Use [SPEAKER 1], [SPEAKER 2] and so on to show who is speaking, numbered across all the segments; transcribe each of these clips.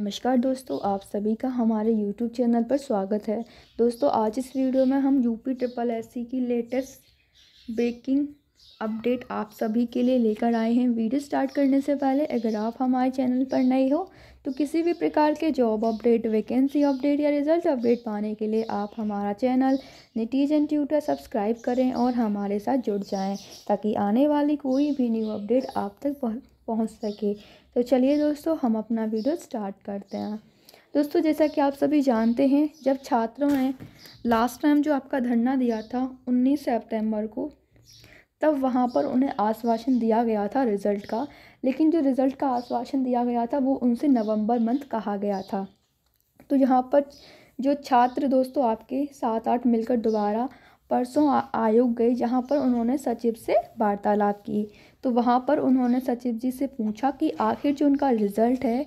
[SPEAKER 1] नमस्कार दोस्तों आप सभी का हमारे YouTube चैनल पर स्वागत है दोस्तों आज इस वीडियो में हम U P triple S C की लेटेस्ट ब्रेकिंग अपडेट आप सभी के लिए लेकर आए हैं वीडियो स्टार्ट करने से पहले अगर आप हमारे चैनल पर नए हो तो किसी भी प्रकार के जॉब अपडेट वैकेंसी अपडेट या रिजल्ट अपडेट पाने के लिए आप हमारा चैनल निटीजन ट्यूटर सब्सक्राइब करें और हमारे साथ जुड़ जाएँ ताकि आने वाली कोई भी न्यू अपडेट आप तक पहुँच पहुंच सके तो चलिए दोस्तों हम अपना वीडियो स्टार्ट करते हैं दोस्तों जैसा कि आप सभी जानते हैं जब छात्रों ने लास्ट टाइम जो आपका धरना दिया था उन्नीस सेप्टेम्बर को तब वहाँ पर उन्हें आश्वासन दिया गया था रिज़ल्ट का लेकिन जो रिज़ल्ट का आश्वासन दिया गया था वो उनसे नवंबर मंथ कहा गया था तो यहाँ पर जो छात्र दोस्तों आपके सात आठ मिलकर दोबारा परसों आयोग गई जहाँ पर उन्होंने सचिव से वार्तालाप की तो वहाँ पर उन्होंने सचिव जी से पूछा कि आखिर जो उनका रिज़ल्ट है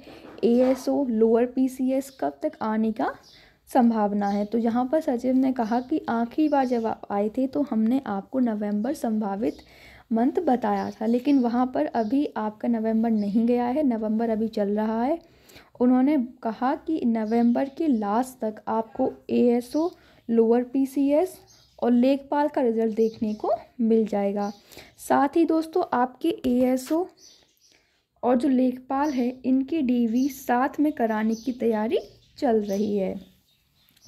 [SPEAKER 1] एएसओ लोअर पीसीएस कब तक आने का संभावना है तो यहाँ पर सचिव ने कहा कि आखिरी बार जब आप आए थे तो हमने आपको नवंबर संभावित मंथ बताया था लेकिन वहाँ पर अभी आपका नवम्बर नहीं गया है नवम्बर अभी चल रहा है उन्होंने कहा कि नवंबर के लास्ट तक आपको एएसओ लोअर पीसीएस और लेखपाल का रिजल्ट देखने को मिल जाएगा साथ ही दोस्तों आपके एएसओ और जो लेखपाल है इनकी डीवी साथ में कराने की तैयारी चल रही है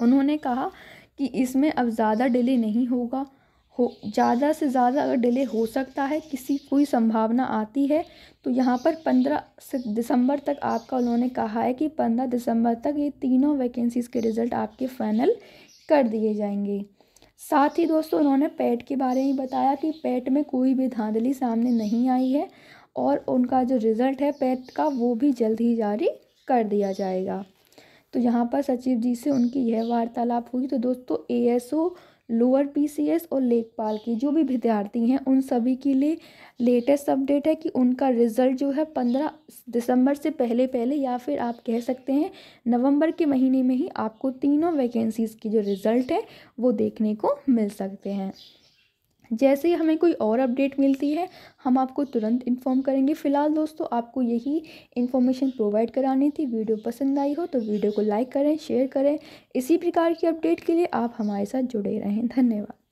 [SPEAKER 1] उन्होंने कहा कि इसमें अब ज़्यादा डिले नहीं होगा हो ज़्यादा से ज़्यादा अगर डिले हो सकता है किसी कोई संभावना आती है तो यहाँ पर पंद्रह से दिसंबर तक आपका उन्होंने कहा है कि पंद्रह दिसंबर तक ये तीनों वैकेंसीज़ के रिज़ल्ट आपके फाइनल कर दिए जाएंगे साथ ही दोस्तों उन्होंने पेट के बारे में बताया कि पेट में कोई भी धांधली सामने नहीं आई है और उनका जो रिज़ल्ट है पेट का वो भी जल्द ही जारी कर दिया जाएगा तो यहाँ पर सचिव जी से उनकी यह वार्तालाप हुई तो दोस्तों एएसओ लोअर पीसीएस और लेखपाल की जो भी विद्यार्थी हैं उन सभी के लिए लेटेस्ट अपडेट है कि उनका रिज़ल्ट जो है पंद्रह दिसंबर से पहले पहले या फिर आप कह सकते हैं नवंबर के महीने में ही आपको तीनों वैकेंसीज़ की जो रिज़ल्ट है वो देखने को मिल सकते हैं जैसे ही हमें कोई और अपडेट मिलती है हम आपको तुरंत इन्फॉर्म करेंगे फ़िलहाल दोस्तों आपको यही इन्फॉर्मेशन प्रोवाइड करानी थी वीडियो पसंद आई हो तो वीडियो को लाइक करें शेयर करें इसी प्रकार की अपडेट के लिए आप हमारे साथ जुड़े रहें धन्यवाद